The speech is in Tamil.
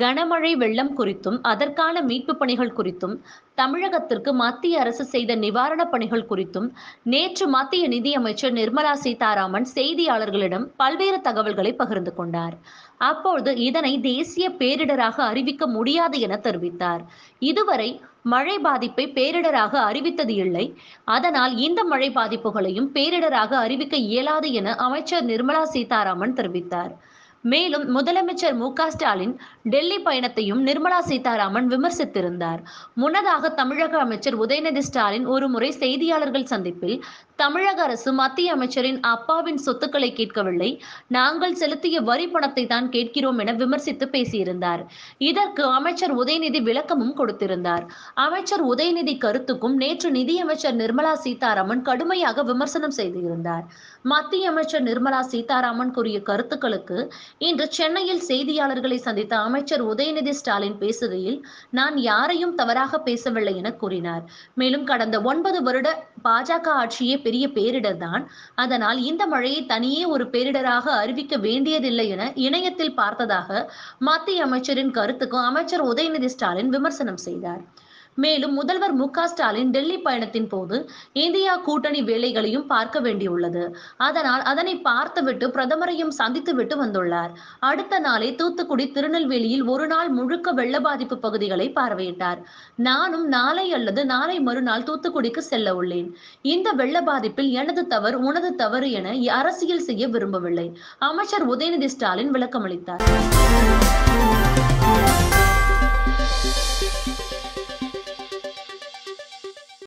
கனமழை வெள்ளம் குறித்தும் அதற்கான மீட்பு பணிகள் குறித்தும் தமிழகத்திற்கு மத்திய அரசு செய்த நிவாரணப் பணிகள் குறித்தும் நேற்று மத்திய நிதியமைச்சர் நிர்மலா சீதாராமன் செய்தியாளர்களிடம் பல்வேறு தகவல்களை பகிர்ந்து கொண்டார் அப்போது இதனை தேசிய பேரிடராக அறிவிக்க முடியாது என தெரிவித்தார் இதுவரை மழை பாதிப்பை பேரிடராக அறிவித்தது இல்லை அதனால் இந்த மழை பாதிப்புகளையும் பேரிடராக அறிவிக்க இயலாது என அமைச்சர் நிர்மலா சீதாராமன் தெரிவித்தார் மேலும் முதலமைச்சர் மு ஸ்டாலின் டெல்லி பயணத்தையும் நிர்மலா சீதாராமன் விமர்சித்திருந்தார் முன்னதாக தமிழக அமைச்சர் உதயநிதி ஸ்டாலின் ஒருமுறை செய்தியாளர்கள் சந்திப்பில் தமிழக அரசு மத்திய அமைச்சரின் அப்பாவின் சொத்துக்களை கேட்கவில்லை நாங்கள் செலுத்திய வரி பணத்தை தான் கேட்கிறோம் என விமர்சித்து பேசியிருந்தார் இதற்கு அமைச்சர் உதயநிதி விளக்கமும் கொடுத்திருந்தார் அமைச்சர் உதயநிதி கருத்துக்கும் நேற்று நிதியமைச்சர் நிர்மலா சீதாராமன் கடுமையாக விமர்சனம் செய்திருந்தார் மத்திய அமைச்சர் நிர்மலா சீதாராமன் கூறிய கருத்துக்களுக்கு இன்று சென்னையில் செய்தியாளர்களை சந்தித்த அமைச்சர் உதயநிதி ஸ்டாலின் பேசுகையில் நான் யாரையும் தவறாக பேசவில்லை என கூறினார் மேலும் கடந்த ஒன்பது வருட பாஜக ஆட்சியே பெரிய பேரிடர் தான் அதனால் இந்த மழையை தனியே ஒரு பேரிடராக அறிவிக்க வேண்டியதில்லை என இணையத்தில் பார்த்ததாக மத்திய அமைச்சரின் கருத்துக்கும் அமைச்சர் உதயநிதி ஸ்டாலின் விமர்சனம் செய்தார் மேலும் முதல்வர் மு ஸ்டாலின் டெல்லி பயணத்தின் போது இந்தியா கூட்டணி வேலைகளையும் பார்க்க வேண்டியுள்ளது அதனால் அதனை பார்த்துவிட்டு பிரதமரையும் சந்தித்துவிட்டு வந்துள்ளார் அடுத்த நாளே தூத்துக்குடி திருநெல்வேலியில் ஒரு நாள் முழுக்க வெள்ள பாதிப்பு பகுதிகளை பார்வையிட்டார் நானும் நாளை அல்லது நாளை மறுநாள் தூத்துக்குடிக்கு செல்ல உள்ளேன் இந்த வெள்ள பாதிப்பில் எனது தவறு உனது தவறு என அரசியல் செய்ய விரும்பவில்லை அமைச்சர் உதயநிதி ஸ்டாலின் விளக்கமளித்தார்